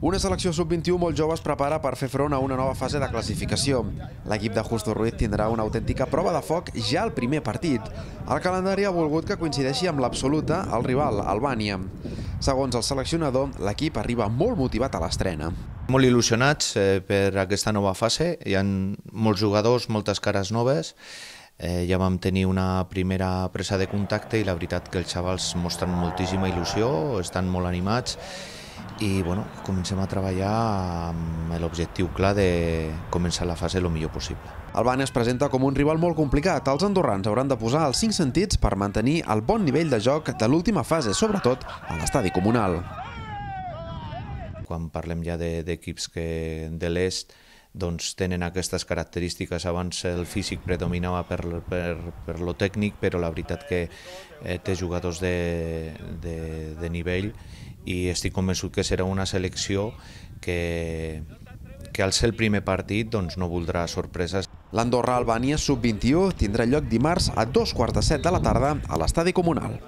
Una selecció sub-21 molt jove es prepara per fer front a una nova fase de classificació. L'equip de Justo Ruiz tindrà una autèntica prova de foc ja al primer partit. El calendari ha volgut que coincideixi amb l'absoluta el rival, Albània. Segons el seleccionador, l'equip arriba molt motivat a l'estrena. Molt il·lusionats eh, per aquesta nova fase. Hi ha molts jugadors, moltes cares noves. Eh, ja vam tenir una primera pressa de contacte i la veritat que els xavals mostren moltíssima il·lusió, estan molt animats i bueno, comencem a treballar amb l'objectiu clar de començar la fase el millor possible. El Bani es presenta com un rival molt complicat. Els andorrans hauran de posar els cinc sentits per mantenir el bon nivell de joc de l'última fase, sobretot a l'estadi comunal. Quan parlem ja d'equips de, que de l'est, doncs tenen aquestes característiques. Abans el físic predominava per, per, per lo tècnic, però la veritat que eh, té jugadors de, de, de nivell i estic convençut que serà una selecció que, que al ser el primer partit doncs, no voldrà sorpreses. L'Andorra-Albània sub-21 tindrà lloc dimarts a dos quarts de set de la tarda a l'Estadi Comunal.